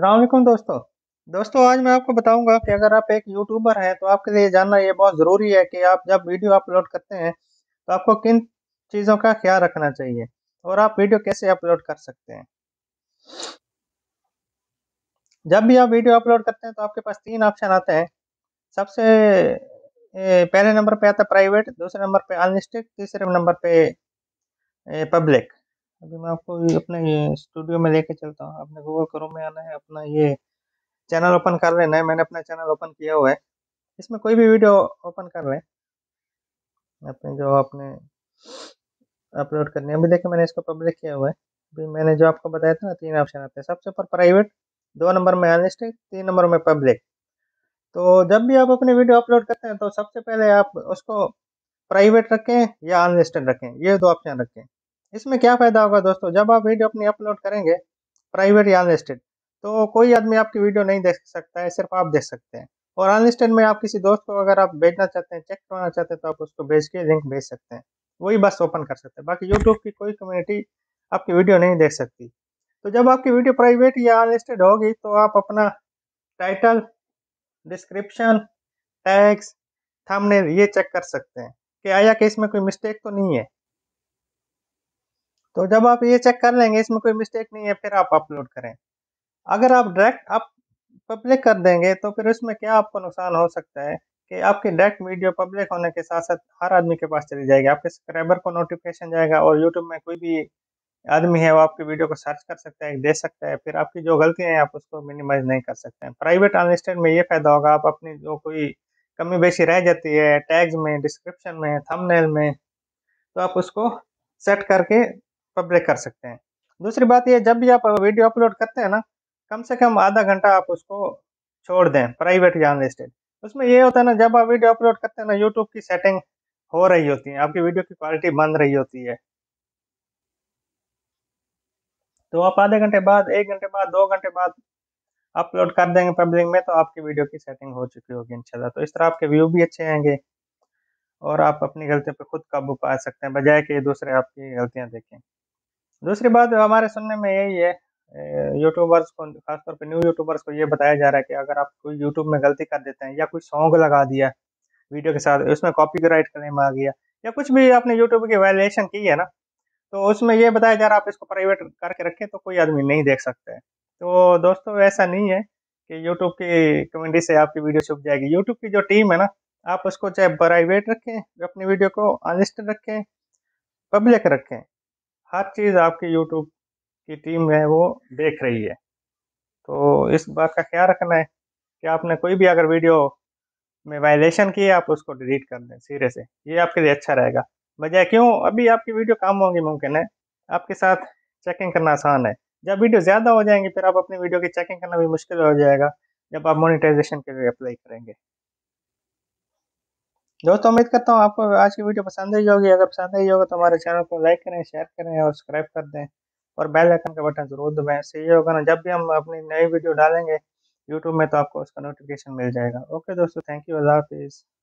सलामकुम दोस्तों दोस्तों आज मैं आपको बताऊंगा कि अगर आप एक यूट्यूबर हैं तो आपके लिए जानना ये बहुत ज़रूरी है कि आप जब वीडियो अपलोड करते हैं तो आपको किन चीज़ों का ख्याल रखना चाहिए और आप वीडियो कैसे अपलोड कर सकते हैं जब भी आप वीडियो अपलोड करते हैं तो आपके पास तीन ऑप्शन आते हैं सबसे पहले नंबर पर आता है प्राइवेट दूसरे नंबर पर अनलिस्टिक तीसरे नंबर पर पब्लिक अभी मैं आपको अपने ये स्टूडियो में लेके चलता हूँ आपने गूगल क्रोम में आना है अपना ये चैनल ओपन कर रहे हैं मैंने अपना चैनल ओपन किया हुआ है इसमें कोई भी वीडियो ओपन कर रहे हैं अपने जो आपने अपलोड करनी है अभी देखिए मैंने इसको पब्लिक किया हुआ है अभी मैंने जो आपको बताया था ना तीन ऑप्शन आते हैं सबसे ऊपर प्राइवेट दो नंबर में अनलिस्टेड तीन नंबर में पब्लिक तो जब भी आप अपने वीडियो अपलोड करते हैं तो सबसे पहले आप उसको प्राइवेट रखें या अनलिस्टेड रखें ये दो ऑप्शन रखें इसमें क्या फ़ायदा होगा दोस्तों जब आप वीडियो अपनी अपलोड करेंगे प्राइवेट या अनलिस्टेड तो कोई आदमी आपकी वीडियो नहीं देख सकता है सिर्फ आप देख सकते हैं और अनलिस्टेड में आप किसी दोस्त को अगर आप भेजना चाहते हैं चेक करवाना चाहते हैं तो आप उसको भेज के लिंक भेज सकते हैं वही बस ओपन कर सकते हैं बाकी यूट्यूब की कोई कम्युनिटी आपकी वीडियो नहीं देख सकती तो जब आपकी वीडियो प्राइवेट या अनलिस्टेड होगी तो आप अपना टाइटल डिस्क्रिप्शन टैक्स थंबनेल ये चेक कर सकते हैं कि आया कि इसमें कोई मिस्टेक तो नहीं है तो जब आप ये चेक कर लेंगे इसमें कोई मिस्टेक नहीं है फिर आप अपलोड करें अगर आप डायरेक्ट आप पब्लिक कर देंगे तो फिर उसमें क्या आपको नुकसान हो सकता है कि आपकी डायरेक्ट वीडियो पब्लिक होने के साथ साथ हर आदमी के पास चली जाएगी आपके सब्सक्राइबर को नोटिफिकेशन जाएगा और यूट्यूब में कोई भी आदमी है वो आपकी वीडियो को सर्च कर सकता है देख सकता है फिर आपकी जो गलतियाँ हैं आप उसको मिनिमाइज नहीं कर सकते हैं प्राइवेट अनलिस्टेड में ये फ़ायदा होगा आप अपनी जो कोई कमी बेशी रह जाती है टैग्स में डिस्क्रिप्शन में थंबनेल में तो आप उसको सेट करके पब्लिक कर सकते हैं दूसरी बात ये जब भी आप वीडियो अपलोड करते हैं ना कम से कम आधा घंटा आप उसको छोड़ दें प्राइवेट या अनलिस्टेड उसमें ये होता है ना जब आप वीडियो अपलोड करते हैं ना यूट्यूब की सेटिंग हो रही होती है आपकी वीडियो की क्वालिटी बंद रही होती है तो आप आधे घंटे बाद एक घंटे बाद दो घंटे बाद अपलोड कर देंगे पब्लिक में तो आपकी वीडियो की सेटिंग हो चुकी होगी इंशाल्लाह तो इस तरह आपके व्यू भी अच्छे आएंगे और आप अपनी गलतियों पर खुद काबू पा सकते हैं बजाय कि दूसरे आपकी गलतियां देखें दूसरी बात हमारे सुनने में यही है यूट्यूबर्स को खासतौर पर न्यू यूट्यूबर्स को ये बताया जा रहा है कि अगर आप कोई यूट्यूब में गलती कर देते हैं या कोई सॉन्ग लगा दिया वीडियो के साथ उसमें कॉपी राइट क्लेम आ गया या कुछ भी आपने यूट्यूब की वायलेशन की है ना तो उसमें ये बताया जा रहा है आप इसको प्राइवेट करके रखें तो कोई आदमी नहीं देख सकते तो दोस्तों ऐसा नहीं है कि यूट्यूब की कम्युनिटी से आपकी वीडियो छुप जाएगी यूट्यूब की जो टीम है ना आप उसको चाहे प्राइवेट रखें अपनी वीडियो को अनलिस्टेड रखें पब्लिक रखें हर चीज़ आपकी यूट्यूब की टीम है वो देख रही है तो इस बात का ख्याल रखना है कि आपने कोई भी अगर वीडियो में वायलेशन की आप उसको डिलीट कर दें सिरे से ये आपके लिए अच्छा रहेगा वजह क्यों अभी आपकी वीडियो काम होंगी मुमकिन है आपके साथ चेकिंग करना आसान है जब वीडियो ज़्यादा हो जाएंगे फिर आप अपनी वीडियो की चेकिंग करना भी मुश्किल हो जाएगा जब आप मोनिटाइजेशन के लिए अप्लाई करेंगे दोस्तों उम्मीद करता हूँ आपको आज की वीडियो पसंद आई होगी अगर पसंद आई होगा तो हमारे चैनल को लाइक करें शेयर करें और सब्सक्राइब कर दें और बेल आइकन का बटन जरूर दबाएं सही होगा ना जब भी हम अपनी नई वीडियो डालेंगे यूट्यूब में तो आपको उसका नोटिफिकेशन मिल जाएगा ओके दोस्तों थैंक यू अल्लाह हाफिज़